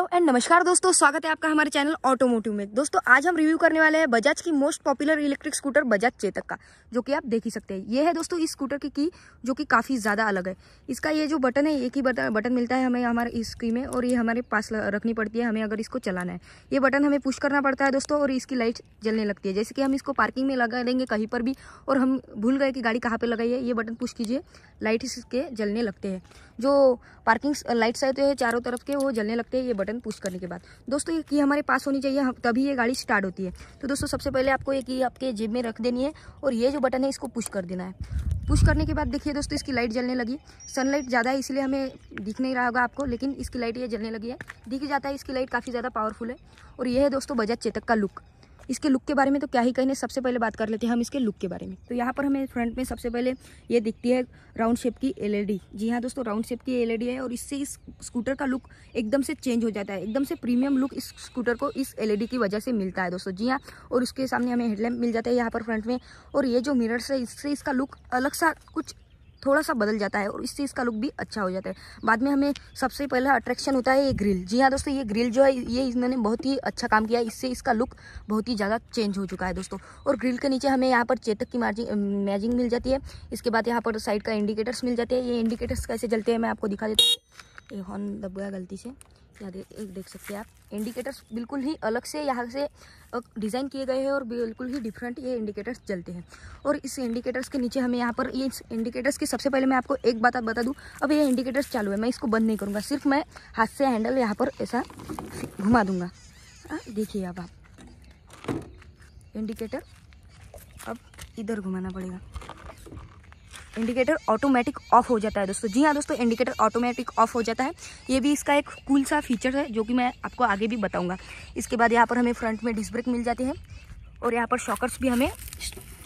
hello and नमस्कार दोस्तों स्वागत है आपका हमारे चैनल ऑटोमोटिव में दोस्तों आज हम रिव्यू करने वाले हैं बजाज की most popular electric scooter Bajaj Chetak का जो कि आप देख ही सकते हैं ये है दोस्तों इस स्कूटर की की जो कि काफ़ी ज़्यादा अलग है इसका ये जो बटन है एक ही बटन बटन मिलता है हमें हमारे इस की में और ये हमारे पास रखनी पड़ती है हमें अगर इसको चलाना है ये बटन हमें पुश करना पड़ता है दोस्तों और इसकी लाइट जलने लगती है जैसे कि हम इसको पार्किंग में लगा देंगे कहीं पर भी और हम भूल गए कि गाड़ी कहाँ पर लगाई है ये बटन पुश कीजिए लाइट इसके जलने लगते हैं जो पार्किंग लाइट्स आते हैं चारों तरफ के वो जलने लगते हैं ये बटन पुश करने के बाद दोस्तों ये की हमारे पास होनी चाहिए तभी ये गाड़ी स्टार्ट होती है तो दोस्तों सबसे पहले आपको ये की आपके जेब में रख देनी है और ये जो बटन है इसको पुश कर देना है पुश करने के बाद देखिए दोस्तों इसकी लाइट जलने लगी सनलाइट ज़्यादा है इसलिए हमें दिख नहीं रहा होगा आपको लेकिन इसकी लाइट ये जलने लगी है दिख जाता है इसकी लाइट काफ़ी ज़्यादा पावरफुल है और यह है दोस्तों बजट चेतक का लुक इसके लुक के बारे में तो क्या ही कहने सबसे पहले बात कर लेते हैं हम इसके लुक के बारे में तो यहाँ पर हमें फ्रंट में सबसे पहले ये दिखती है राउंड शेप की एलईडी e जी हाँ दोस्तों राउंड शेप की एलईडी e है और इससे इस स्कूटर का लुक एकदम से चेंज हो जाता है एकदम से प्रीमियम लुक इस स्कूटर को इस एल e की वजह से मिलता है दोस्तों जी हाँ और उसके सामने हमें हेडलैम्प मिल जाता है यहाँ पर फ्रंट में और ये जो मिरर्स है इससे इसका लुक अलग सा कुछ थोड़ा सा बदल जाता है और इससे इसका लुक भी अच्छा हो जाता है बाद में हमें सबसे पहला अट्रैक्शन होता है ये ग्रिल जी हाँ दोस्तों ये ग्रिल जो है ये इन्होंने बहुत ही अच्छा काम किया है इससे इसका लुक बहुत ही ज़्यादा चेंज हो चुका है दोस्तों और ग्रिल के नीचे हमें यहाँ पर चेतक की मार्जिंग मैजिंग मिल जाती है इसके बाद यहाँ पर साइड का इंडिकेटर्स मिल जाते हैं ये इंडिकेटर्स कैसे जलते हैं मैं आपको दिखा देता हूँ ये हॉर्न दब गया गलती से यहाँ दे, देख सकते हैं आप इंडिकेटर्स बिल्कुल ही अलग से यहाँ से डिज़ाइन किए गए हैं और बिल्कुल ही डिफरेंट ये इंडिकेटर्स चलते हैं और इस इंडिकेटर्स के नीचे हमें यहाँ पर ये इंडिकेटर्स के सबसे पहले मैं आपको एक बात बता दूँ अब ये इंडिकेटर्स चालू है मैं इसको बंद नहीं करूँगा सिर्फ मैं हाथ से हैंडल यहाँ पर ऐसा घुमा दूँगा हाँ, देखिए अब आप इंडिकेटर अब इधर घुमाना पड़ेगा इंडिकेटर ऑटोमेटिक ऑफ हो जाता है दोस्तों जी हाँ दोस्तों इंडिकेटर ऑटोमेटिक ऑफ हो जाता है ये भी इसका एक कूल सा फीचर है जो कि मैं आपको आगे भी बताऊँगा इसके बाद यहाँ पर हमें फ्रंट में डिस्क ब्रेक मिल जाते हैं और यहाँ पर शॉकर्स भी हमें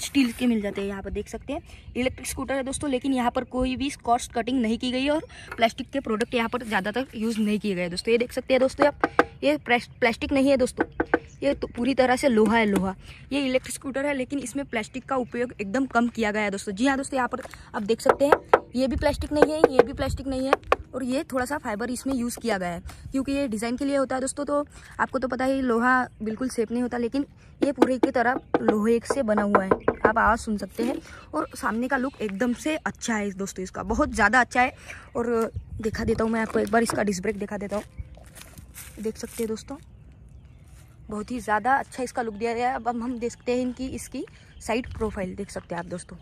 स्टील के मिल जाते हैं यहाँ पर देख सकते हैं इलेक्ट्रिक स्कूटर है दोस्तों लेकिन यहाँ पर कोई भी कॉस्ट कटिंग नहीं की गई है और प्लास्टिक के प्रोडक्ट यहाँ पर ज़्यादातर यूज़ नहीं किए गए दोस्तों ये देख सकते हैं दोस्तों आप ये प्लास्टिक नहीं है दोस्तों ये तो पूरी तरह से लोहा है लोहा ये इलेक्ट्रिक स्कूटर है लेकिन इसमें प्लास्टिक का उपयोग एकदम कम किया गया है दोस्तों जी हाँ दोस्तों यहाँ पर आप देख सकते हैं ये भी प्लास्टिक नहीं है ये भी प्लास्टिक नहीं है और ये थोड़ा सा फाइबर इसमें यूज़ किया गया है क्योंकि ये डिज़ाइन के लिए होता है दोस्तों तो आपको तो पता ही लोहा बिल्कुल सेफ नहीं होता लेकिन ये पूरे की तरह लोहे से बना हुआ है आप आवाज़ सुन सकते हैं और सामने का लुक एकदम से अच्छा है दोस्तों इसका बहुत ज़्यादा अच्छा है और दिखा देता हूँ मैं आपको एक बार इसका डिस्ब्रेक दिखा देता हूँ देख सकते हैं दोस्तों बहुत ही ज़्यादा अच्छा इसका लुक दिया गया है अब हम देखते हैं इनकी इसकी साइड प्रोफाइल देख सकते हैं आप दोस्तों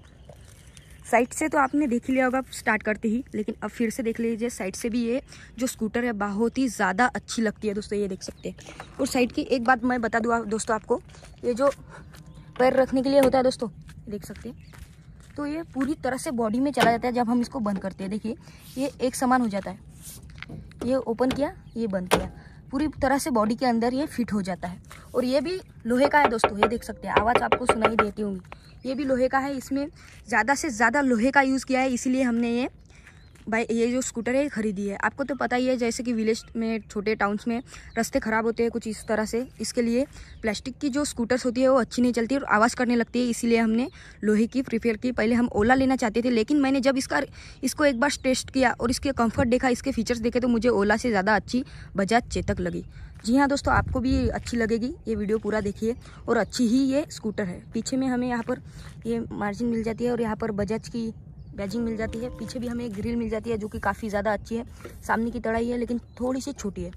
साइड से तो आपने देख लिया होगा स्टार्ट करते ही लेकिन अब फिर से देख लीजिए साइड से भी ये जो स्कूटर है बहुत ही ज़्यादा अच्छी लगती है दोस्तों ये देख सकते हैं और साइड की एक बात मैं बता दूँ दोस्तों आपको ये जो पैर रखने के लिए होता है दोस्तों देख सकते हैं तो ये पूरी तरह से बॉडी में चला जाता है जब हम इसको बंद करते हैं देखिए ये एक समान हो जाता है ये ओपन किया ये बंद किया पूरी तरह से बॉडी के अंदर ये फिट हो जाता है और ये भी लोहे का है दोस्तों ये देख सकते हैं आवाज़ आपको सुनाई देती होंगी ये भी लोहे का है इसमें ज़्यादा से ज़्यादा लोहे का यूज़ किया है इसीलिए हमने ये भाई ये जो स्कूटर है खरीदी है आपको तो पता ही है जैसे कि विलेज में छोटे टाउन्स में रास्ते ख़राब होते हैं कुछ इस तरह से इसके लिए प्लास्टिक की जो स्कूटर्स होती है वो अच्छी नहीं चलती और आवाज़ करने लगती है इसीलिए हमने लोहे की प्रीफेयर की पहले हम ओला लेना चाहते थे लेकिन मैंने जब इसका इसको एक बार टेस्ट किया और इसके कम्फर्ट देखा इसके फीचर्स देखे तो मुझे ओला से ज़्यादा अच्छी बजाज चेतक लगी जी हाँ दोस्तों आपको भी अच्छी लगेगी ये वीडियो पूरा देखिए और अच्छी ही ये स्कूटर है पीछे में हमें यहाँ पर ये मार्जिन मिल जाती है और यहाँ पर बजाज की बैजिंग मिल जाती है पीछे भी हमें एक ग्रिल मिल जाती है जो कि काफ़ी ज़्यादा अच्छी है सामने की तड़ाई है लेकिन थोड़ी सी छोटी है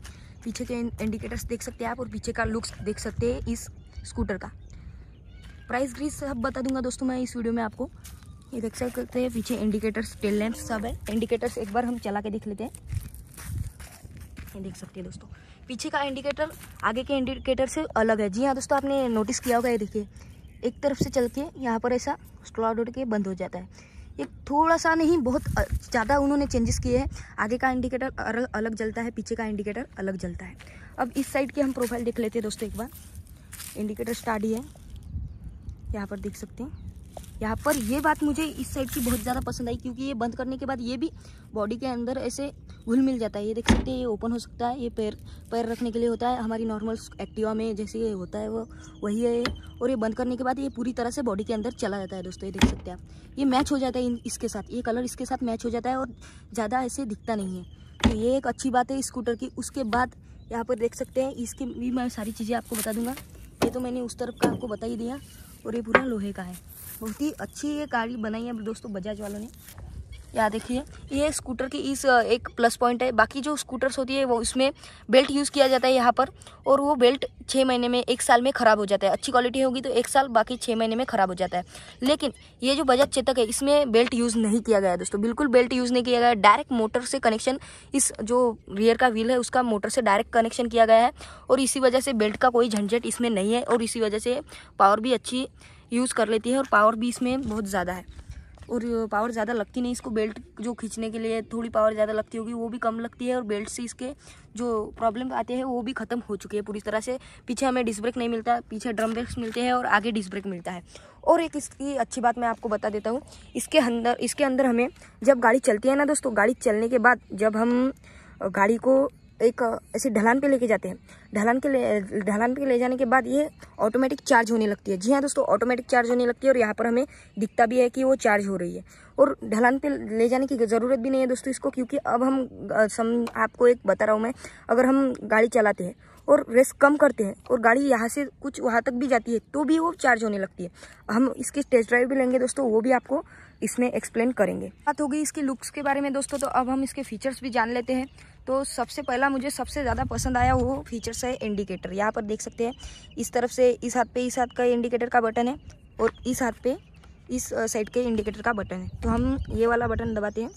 पीछे के इंडिकेटर्स देख सकते हैं आप और पीछे का लुक्स देख सकते हैं इस स्कूटर का प्राइस ग्रीस सब बता दूंगा दोस्तों मैं इस वीडियो में आपको ये देख सकते हैं पीछे इंडिकेटर्स टेल लैंप सब है इंडिकेटर्स एक बार हम चला के देख लेते हैं ये देख सकते हैं दोस्तों पीछे का इंडिकेटर आगे के इंडिकेटर से अलग है जी हाँ दोस्तों आपने नोटिस किया होगा ये देखिए एक तरफ से चल के यहाँ पर ऐसा स्लॉट उड़ के बंद हो जाता है ये थोड़ा सा नहीं बहुत ज़्यादा उन्होंने चेंजेस किए हैं आगे का इंडिकेटर अलग जलता है पीछे का इंडिकेटर अलग जलता है अब इस साइड की हम प्रोफाइल देख लेते हैं दोस्तों एक बार इंडिकेटर स्टार्ट ही है यहाँ पर देख सकते हैं यहाँ पर ये बात मुझे इस साइड की बहुत ज़्यादा पसंद आई क्योंकि ये बंद करने के बाद ये भी बॉडी के अंदर ऐसे घुल मिल जाता है ये देख सकते हैं ये ओपन हो सकता है ये पैर पैर रखने के लिए होता है हमारी नॉर्मल एक्टिवा में जैसे ये होता है वो वही है और ये बंद करने के बाद ये पूरी तरह से बॉडी के अंदर चला जाता है दोस्तों ये देख सकते हैं आप ये मैच हो जाता है इसके साथ ये कलर इसके साथ मैच हो जाता है और ज़्यादा ऐसे दिखता नहीं है तो ये एक अच्छी बात है स्कूटर की उसके बाद यहाँ पर देख सकते हैं इसके भी मैं सारी चीज़ें आपको बता दूंगा ये तो मैंने उस तरफ का आपको बता ही दिया और ये पूरा लोहे का है बहुत ही अच्छी ये गाड़ी बनाई है दोस्तों बजाज वालों ने यहाँ देखिए ये स्कूटर की इस एक प्लस पॉइंट है बाकी जो स्कूटर्स होती है वो उसमें बेल्ट यूज़ किया जाता है यहाँ पर और वो बेल्ट छः महीने में एक साल में ख़राब हो जाता है अच्छी क्वालिटी होगी तो एक साल बाकी छः महीने में ख़राब हो जाता है लेकिन ये जो बजट चेतक है इसमें बेल्ट यूज़ नहीं किया गया है दोस्तों बिल्कुल बेल्ट यूज़ नहीं किया गया डायरेक्ट मोटर से कनेक्शन इस जो रियर का व्हील है उसका मोटर से डायरेक्ट कनेक्शन किया गया है और इसी वजह से बेल्ट का कोई झंझट इसमें नहीं है और इसी वजह से पावर भी अच्छी यूज़ कर लेती है और पावर भी इसमें बहुत ज़्यादा है और पावर ज़्यादा लगती नहीं इसको बेल्ट जो खींचने के लिए थोड़ी पावर ज़्यादा लगती होगी वो भी कम लगती है और बेल्ट से इसके जो प्रॉब्लम आते हैं वो भी ख़त्म हो चुकी है पूरी तरह से पीछे हमें डिस्क ब्रेक नहीं मिलता पीछे ड्रम ब्रेक्स मिलते हैं और आगे डिस्क ब्रेक मिलता है और एक इसकी अच्छी बात मैं आपको बता देता हूँ इसके अंदर इसके अंदर हमें जब गाड़ी चलती है ना दोस्तों गाड़ी चलने के बाद जब हम गाड़ी को एक ऐसे ढलान पे लेके जाते हैं ढलान के ले ढलान पे ले जाने के बाद ये ऑटोमेटिक चार्ज होने लगती है जी हाँ दोस्तों ऑटोमेटिक चार्ज होने लगती है और यहाँ पर हमें दिखता भी है कि वो चार्ज हो रही है और ढलान पे ले जाने की ज़रूरत भी नहीं है दोस्तों इसको क्योंकि अब हम सम आपको एक बता रहा हूँ मैं अगर हम गाड़ी चलाते हैं और रेस कम करते हैं और गाड़ी यहाँ से कुछ वहाँ तक भी जाती है तो भी वो चार्ज होने लगती है हम इसकी टेस्ट ड्राइव भी लेंगे दोस्तों वो भी आपको इसमें एक्सप्लेन करेंगे बात हो गई इसकी लुक्स के बारे में दोस्तों तो अब हम इसके फीचर्स भी जान लेते हैं तो सबसे पहला मुझे सबसे ज़्यादा पसंद आया वो फीचर्स है इंडिकेटर यहाँ पर देख सकते हैं इस तरफ से इस हाथ पे इस हाथ का इंडिकेटर का बटन है और इस हाथ पे इस साइड के इंडिकेटर का बटन है तो हम ये वाला बटन दबाते हैं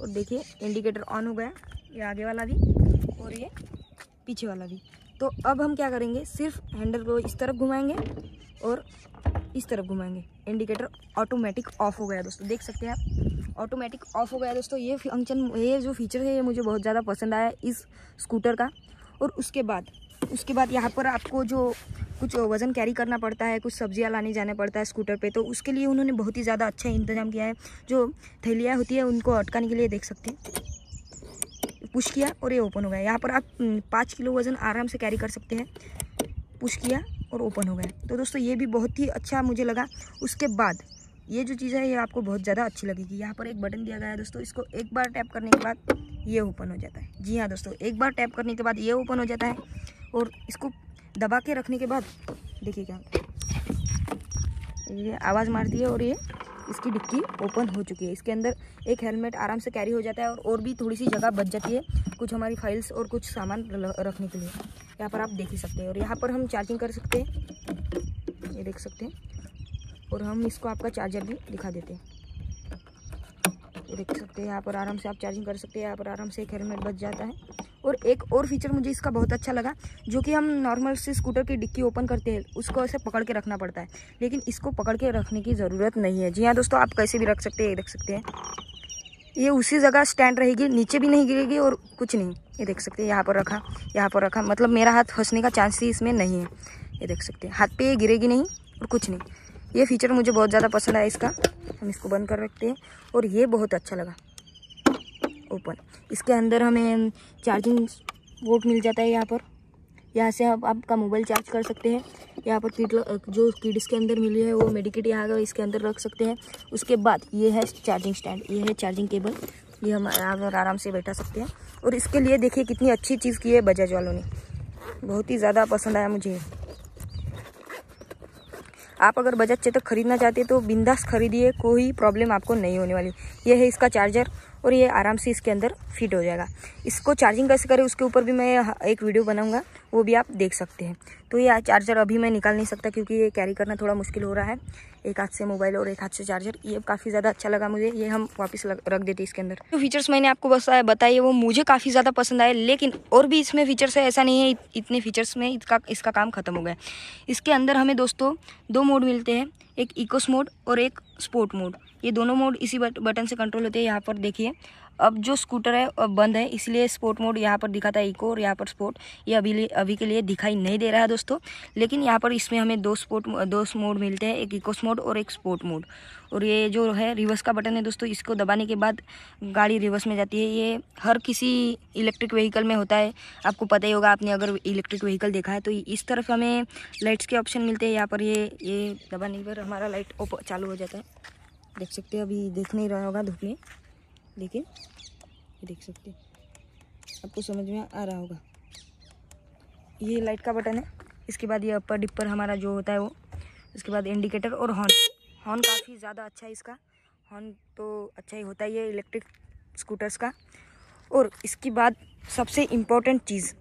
और देखिए इंडिकेटर ऑन हो गया ये आगे वाला भी और ये पीछे वाला भी तो अब हम क्या करेंगे सिर्फ हैंडल को इस तरफ घुमाएंगे और इस तरफ घुमाएंगे इंडिकेटर ऑटोमेटिक ऑफ हो गया दोस्तों देख सकते हैं आप ऑटोमेटिक ऑफ हो गया दोस्तों ये फंक्शन ये जो फीचर है ये मुझे बहुत ज़्यादा पसंद आया इस स्कूटर का और उसके बाद उसके बाद यहाँ पर आपको जो कुछ वज़न कैरी करना पड़ता है कुछ सब्जियाँ लाने जाना पड़ता है स्कूटर पे तो उसके लिए उन्होंने बहुत ही ज़्यादा अच्छा इंतजाम किया है जो थैलियाँ होती है उनको अटकाने के लिए देख सकते हैं पुश किया और ये ओपन हो गया यहाँ पर आप हम्म, पाँच किलो वज़न आराम से कैरी कर सकते हैं पुश किया और ओपन हो गए तो दोस्तों ये भी बहुत ही अच्छा मुझे लगा उसके बाद ये जो चीज़ है ये आपको बहुत ज़्यादा अच्छी लगेगी यहाँ पर एक बटन दिया गया है दोस्तों इसको एक बार टैप करने के बाद ये ओपन हो जाता है जी हाँ दोस्तों एक बार टैप करने के बाद ये ओपन हो जाता है और इसको दबा के रखने के बाद देखिए क्या ये आवाज़ मारती है और ये इसकी डिक्की ओपन हो चुकी है इसके अंदर एक हेलमेट आराम से कैरी हो जाता है और और भी थोड़ी सी जगह बच जाती है कुछ हमारी फाइल्स और कुछ सामान रखने के लिए यहाँ पर आप देख ही सकते हैं और यहाँ पर हम चार्जिंग कर सकते हैं ये देख सकते हैं और हम इसको आपका चार्जर भी दिखा देते हैं ये देख सकते हैं यहाँ पर आराम से आप चार्जिंग कर सकते हैं यहाँ पर आराम से एक हेलमेट बच जाता है और एक और फीचर मुझे इसका बहुत अच्छा लगा जो कि हम नॉर्मल से स्कूटर की डिक्की ओपन करते हैं उसको ऐसे पकड़ के रखना पड़ता है लेकिन इसको पकड़ के रखने की ज़रूरत नहीं है जी हाँ दोस्तों आप कैसे भी रख सकते हैं ये रख सकते हैं ये उसी जगह स्टैंड रहेगी नीचे भी नहीं गिरेगी और कुछ नहीं ये देख सकते हैं यहाँ पर रखा यहाँ पर रखा मतलब मेरा हाथ फंसने का चांस ही इसमें नहीं है ये देख सकते हैं हाथ पे ये गिरेगी नहीं और कुछ नहीं ये फीचर मुझे बहुत ज़्यादा पसंद आया इसका हम इसको बंद कर रखते हैं और ये बहुत अच्छा लगा ओपन इसके अंदर हमें चार्जिंग वोट मिल जाता है यहाँ पर यहाँ से आप आपका मोबाइल चार्ज कर सकते हैं यहाँ पर किट जो किड्स के अंदर मिली है वो मेडिकेट यहाँ का इसके अंदर रख सकते हैं उसके बाद ये है चार्जिंग स्टैंड ये है चार्जिंग केबल ये हम और आराम से बैठा सकते हैं और इसके लिए देखिए कितनी अच्छी चीज़ की है बजाज वालों ने बहुत ही ज़्यादा पसंद आया मुझे आप अगर बजाज चेतक खरीदना चाहते हैं तो बिंदास खरीदिए कोई प्रॉब्लम आपको नहीं होने वाली यह है इसका चार्जर और ये आराम से इसके अंदर फिट हो जाएगा इसको चार्जिंग कैसे करें उसके ऊपर भी मैं एक वीडियो बनाऊंगा वो भी आप देख सकते हैं तो ये चार्जर अभी मैं निकाल नहीं सकता क्योंकि ये कैरी करना थोड़ा मुश्किल हो रहा है एक हाथ से मोबाइल और एक हाथ से चार्जर ये काफ़ी ज़्यादा अच्छा लगा मुझे ये हम वापस रख देते इसके अंदर जो फीचर्स मैंने आपको बताया बताइए वो मुझे काफ़ी ज़्यादा पसंद आए लेकिन और भी इसमें फ़ीचर्स है ऐसा नहीं है इतने फ़ीचर्स में इसका इसका काम खत्म हो गया इसके अंदर हमें दोस्तों दो मोड मिलते हैं एक इकोस मोड और एक स्पोर्ट मोड ये दोनों मोड इसी बटन से कंट्रोल होते हैं यहाँ पर देखिए अब जो स्कूटर है अब बंद है इसलिए स्पोर्ट मोड यहाँ पर दिखाता है इको और यहाँ पर स्पोर्ट ये अभी अभी के लिए दिखाई नहीं दे रहा है दोस्तों लेकिन यहाँ पर इसमें हमें दो स्पोर्ट दो मोड मिलते हैं एक इको मोड और एक स्पोर्ट मोड और ये जो है रिवर्स का बटन है दोस्तों इसको दबाने के बाद गाड़ी रिवर्स में जाती है ये हर किसी इलेक्ट्रिक व्हीकल में होता है आपको पता ही होगा आपने अगर इलेक्ट्रिक व्हीकल देखा है तो इस तरफ हमें लाइट्स के ऑप्शन मिलते हैं यहाँ पर ये ये दबाने पर हमारा लाइट चालू हो जाता है देख सकते हैं अभी देख नहीं रहा होगा धूप में लेकिन देख सकते आपको समझ में आ रहा होगा ये लाइट का बटन है इसके बाद ये अपर डिपर हमारा जो होता है वो उसके बाद इंडिकेटर और हॉर्न हॉर्न काफ़ी ज़्यादा अच्छा है इसका हॉर्न तो अच्छा ही होता ही है इलेक्ट्रिक स्कूटर्स का और इसके बाद सबसे इम्पोर्टेंट चीज़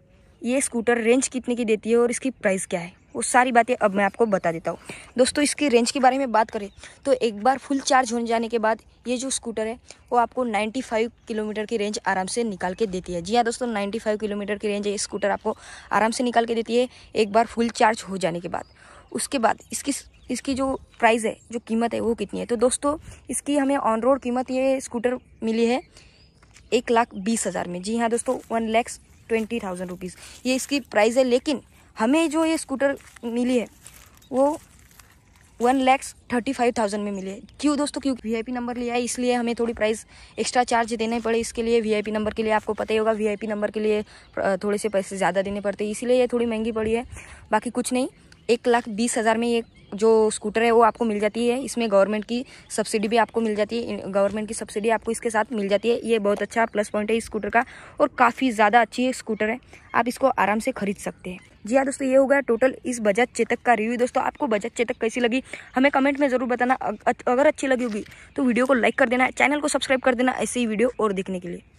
ये स्कूटर रेंज कितने की देती है और इसकी प्राइस क्या है वो सारी बातें अब मैं आपको बता देता हूँ दोस्तों इसकी रेंज के बारे में बात करें तो एक बार फुल चार्ज होने जाने के बाद ये जो स्कूटर है वो आपको 95 किलोमीटर की रेंज आराम से निकाल के देती है जी हाँ दोस्तों 95 किलोमीटर की रेंज ये स्कूटर आपको आराम से निकाल के देती है एक बार फुल चार्ज हो जाने के बाद उसके बाद इसकी इसकी जो प्राइस है जो कीमत है वो कितनी है तो दोस्तों इसकी हमें ऑन रोड कीमत ये स्कूटर मिली है एक लाख बीस हज़ार में जी हाँ दोस्तों one lakhs twenty thousand rupees ये इसकी प्राइस है लेकिन हमें जो ये स्कूटर मिली है वो one lakhs thirty five thousand में मिली है क्यों दोस्तों क्यों वीआईपी नंबर लिया है इसलिए हमें थोड़ी प्राइस एक्स्ट्रा चार्ज देने पड़े इसके लिए वीआईपी नंबर के लिए आपको पता ही होगा वीआईपी नंबर के लिए थोड़े से पैसे ज़्यादा देने पड़ते हैं इसीलिए ये थोड़ी महंगी पड़ी है बाकी कुछ नहीं एक लाख बीस हज़ार में ये जो स्कूटर है वो आपको मिल जाती है इसमें गवर्नमेंट की सब्सिडी भी आपको मिल जाती है गवर्नमेंट की सब्सिडी आपको इसके साथ मिल जाती है ये बहुत अच्छा प्लस पॉइंट है इस स्कूटर का और काफ़ी ज़्यादा अच्छी स्कूटर है आप इसको आराम से खरीद सकते हैं जी हाँ दोस्तों ये होगा टोटल इस बजाज चेतक का रिव्यू दोस्तों आपको बजाज चेतक कैसी लगी हमें कमेंट में ज़रूर बताना अगर अच्छी लगी होगी तो वीडियो को लाइक कर देना चैनल को सब्सक्राइब कर देना ऐसे ही वीडियो और देखने के लिए